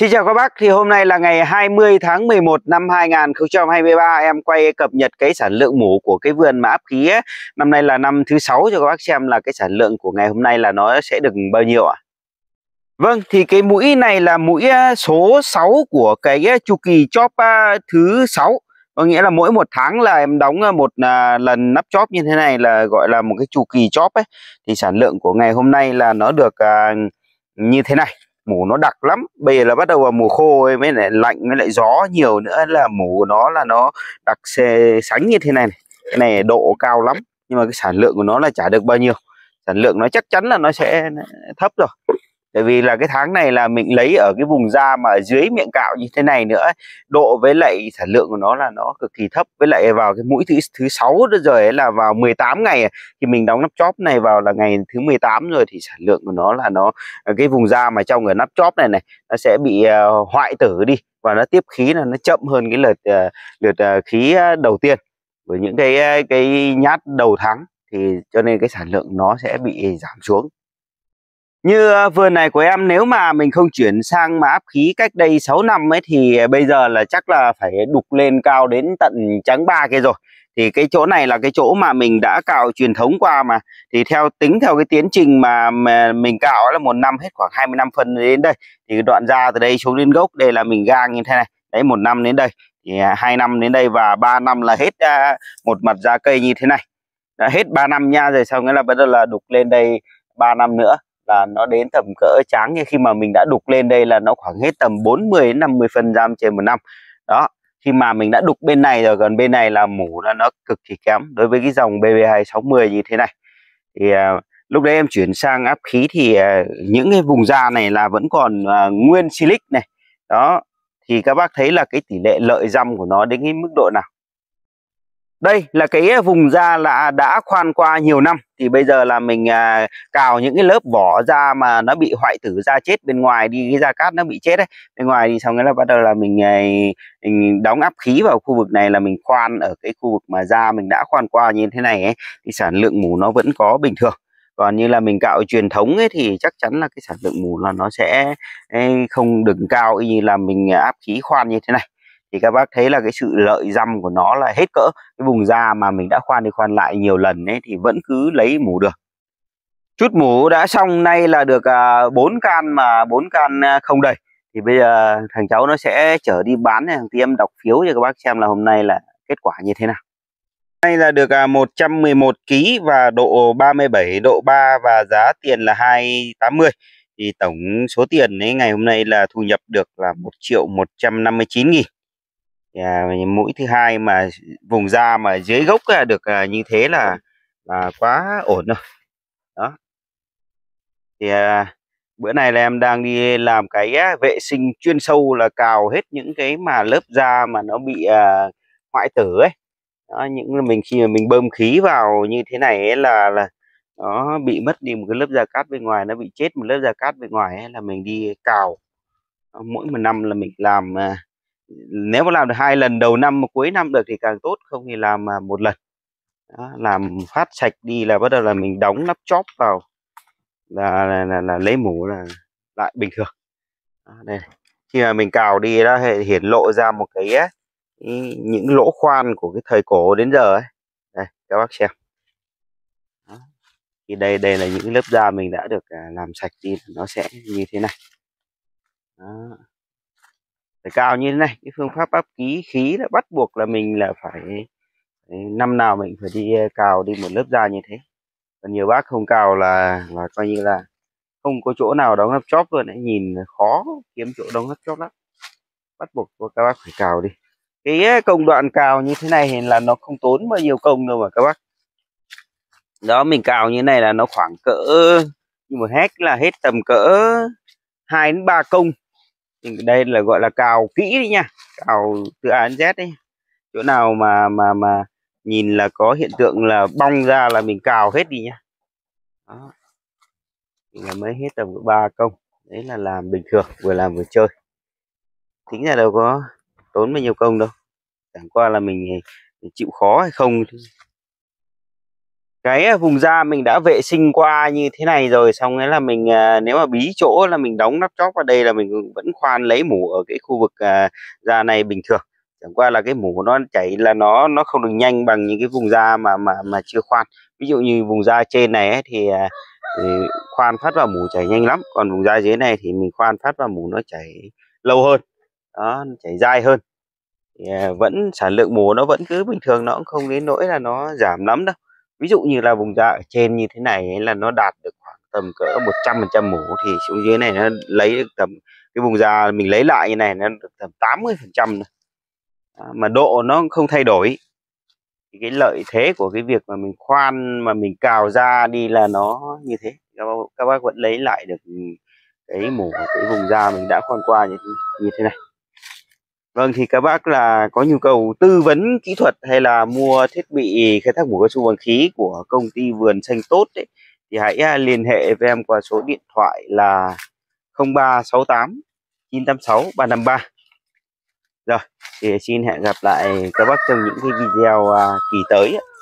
Xin chào các bác, thì hôm nay là ngày 20 tháng 11 năm 2023 em quay cập nhật cái sản lượng mủ của cái vườn mà áp khí ấy. Năm nay là năm thứ sáu cho các bác xem là cái sản lượng của ngày hôm nay là nó sẽ được bao nhiêu ạ? À? Vâng, thì cái mũi này là mũi à, số 6 của cái à, chu kỳ chóp à, thứ 6 có nghĩa là mỗi một tháng là em đóng một lần nắp chóp như thế này là gọi là một cái chu kỳ chóp ấy thì sản lượng của ngày hôm nay là nó được như thế này mù nó đặc lắm bây giờ là bắt đầu vào mùa khô mới lại lạnh mới lại gió nhiều nữa là mù của nó là nó đặc xê, sánh như thế này, này cái này độ cao lắm nhưng mà cái sản lượng của nó là chả được bao nhiêu sản lượng nó chắc chắn là nó sẽ thấp rồi tại vì là cái tháng này là mình lấy ở cái vùng da mà dưới miệng cạo như thế này nữa độ với lại sản lượng của nó là nó cực kỳ thấp với lại vào cái mũi thứ thứ sáu rồi ấy là vào 18 ngày à, thì mình đóng nắp chóp này vào là ngày thứ 18 rồi thì sản lượng của nó là nó ờ, cái vùng da mà trong ở nắp chóp này này nó sẽ bị uh, hoại tử đi và nó tiếp khí là nó chậm hơn cái lượt uh, lượt uh, khí đầu tiên với những cái cái nhát đầu tháng thì cho nên cái sản lượng nó sẽ bị giảm xuống như ờ, vườn này của em nếu mà mình không chuyển sang mà áp khí cách đây 6 năm ấy thì ờ, bây giờ là chắc là phải đục lên cao đến tận trắng ba kia rồi. Thì cái chỗ này là cái chỗ mà mình đã cạo truyền thống qua mà thì theo tính theo cái tiến trình mà, mà mình cạo là một năm hết khoảng 25 phân đến đây. Thì đoạn ra từ đây xuống đến gốc đây là mình gang như thế này. Đấy một năm đến đây. Thì à, hai năm đến đây và 3 năm là hết à, một mặt ra cây như thế này. Đã hết 3 năm nha rồi xong nghĩa là bắt đầu là đục lên đây 3 năm nữa là nó đến tầm cỡ tráng như khi mà mình đã đục lên đây là nó khoảng hết tầm 40 đến 50 phần trăm trên một năm đó khi mà mình đã đục bên này rồi gần bên này là mủ là nó cực kỳ kém đối với cái dòng BB260 như thế này thì uh, lúc đấy em chuyển sang áp khí thì uh, những cái vùng da này là vẫn còn uh, nguyên silic này đó thì các bác thấy là cái tỷ lệ lợi dăm của nó đến cái mức độ nào đây là cái vùng da là đã khoan qua nhiều năm thì bây giờ là mình à, cào những cái lớp vỏ da mà nó bị hoại tử da chết bên ngoài đi cái da cát nó bị chết đấy bên ngoài đi xong cái là bắt đầu là mình, à, mình đóng áp khí vào khu vực này là mình khoan ở cái khu vực mà da mình đã khoan qua như thế này ấy, thì sản lượng mù nó vẫn có bình thường còn như là mình cạo truyền thống ấy thì chắc chắn là cái sản lượng mù là nó sẽ ấy, không đừng cao như là mình à, áp khí khoan như thế này thì các bác thấy là cái sự lợi răm của nó là hết cỡ cái vùng da mà mình đã khoan đi khoan lại nhiều lần ấy thì vẫn cứ lấy mủ được chút mủ đã xong nay là được à, bốn can mà bốn can à, không đầy thì bây giờ thằng cháu nó sẽ chở đi bán này thì em đọc phiếu cho các bác xem là hôm nay là kết quả như thế nào nay là được 111 à, kg và độ 37 độ 3 và giá tiền là 280 thì tổng số tiền ấy ngày hôm nay là thu nhập được là 1 triệu 159 nghìn à, mũi thứ hai mà vùng da mà dưới gốc được à, như thế là là quá ổn rồi đó thì à, bữa này là em đang đi làm cái vệ sinh chuyên sâu là cào hết những cái mà lớp da mà nó bị à, hoại tử ấy đó, những mình khi mà mình bơm khí vào như thế này ấy là là nó bị mất đi một cái lớp da cát bên ngoài nó bị chết một lớp da cát bên ngoài ấy, là mình đi cào mỗi một năm là mình làm à, nếu mà làm được hai lần đầu năm cuối năm được thì càng tốt không thì làm à, một lần đó, làm phát sạch đi là bắt đầu là mình đóng nắp chóp vào là là, là, là lấy mủ là lại bình thường đó, đây khi mà mình cào đi đó thì hiển lộ ra một cái ấy, những lỗ khoan của cái thời cổ đến giờ ấy đây các bác xem đó. thì đây đây là những lớp da mình đã được à, làm sạch đi nó sẽ như thế này đó phải cao như thế này cái phương pháp áp ký khí là bắt buộc là mình là phải năm nào mình phải đi cào đi một lớp da như thế còn nhiều bác không cào là là coi như là không có chỗ nào đóng hấp chóp luôn ấy nhìn khó kiếm chỗ đóng hấp chóp lắm bắt buộc các bác phải cào đi cái công đoạn cào như thế này thì là nó không tốn bao nhiêu công đâu mà các bác đó mình cào như thế này là nó khoảng cỡ như một hecta là hết tầm cỡ 2 đến ba công đây là gọi là cào kỹ đi nha cào từ án Z đấy chỗ nào mà mà mà nhìn là có hiện tượng là bong ra là mình cào hết đi nhá đó. là mới hết tầm ba công đấy là làm bình thường vừa làm vừa chơi tính ra đâu có tốn bao nhiêu công đâu chẳng qua là mình, mình chịu khó hay không cái ờ, vùng da mình đã vệ sinh qua như thế này rồi xong đấy là mình ờ, nếu mà bí chỗ là mình đóng nắp chóp vào đây là mình vẫn khoan lấy mủ ở cái khu vực ờ, da này bình thường chẳng qua là cái mủ nó chảy là nó nó không được nhanh bằng những cái vùng da mà mà mà chưa khoan ví dụ như vùng da trên này ấy, thì, thì khoan phát vào mủ chảy nhanh lắm còn vùng da dưới này thì mình khoan phát vào mủ nó chảy lâu hơn đó chảy dai hơn thì, vẫn sản lượng mủ nó vẫn cứ bình thường nó cũng không đến nỗi là nó giảm lắm đâu ví dụ như là vùng da ở trên như thế này ấy là nó đạt được khoảng tầm cỡ 100 phần trăm mũ thì xuống dưới này nó lấy được tầm cái vùng da mình lấy lại như này nó được tầm 80 phần trăm à, mà độ nó không thay đổi thì cái lợi thế của cái việc mà mình khoan mà mình cào ra đi là nó như thế các bác, các bác vẫn lấy lại được ừ, cái mũ cái vùng da mình đã khoan qua như, như thế này Vâng thì các bác là có nhu cầu tư vấn kỹ thuật hay là mua thiết bị khai thác mũ cao su bằng khí của công ty vườn xanh tốt ấy, thì hãy à, liên hệ với em qua số điện thoại là 0368 986 353. Rồi thì xin hẹn gặp lại các bác trong những cái video à, kỳ tới. Ấy.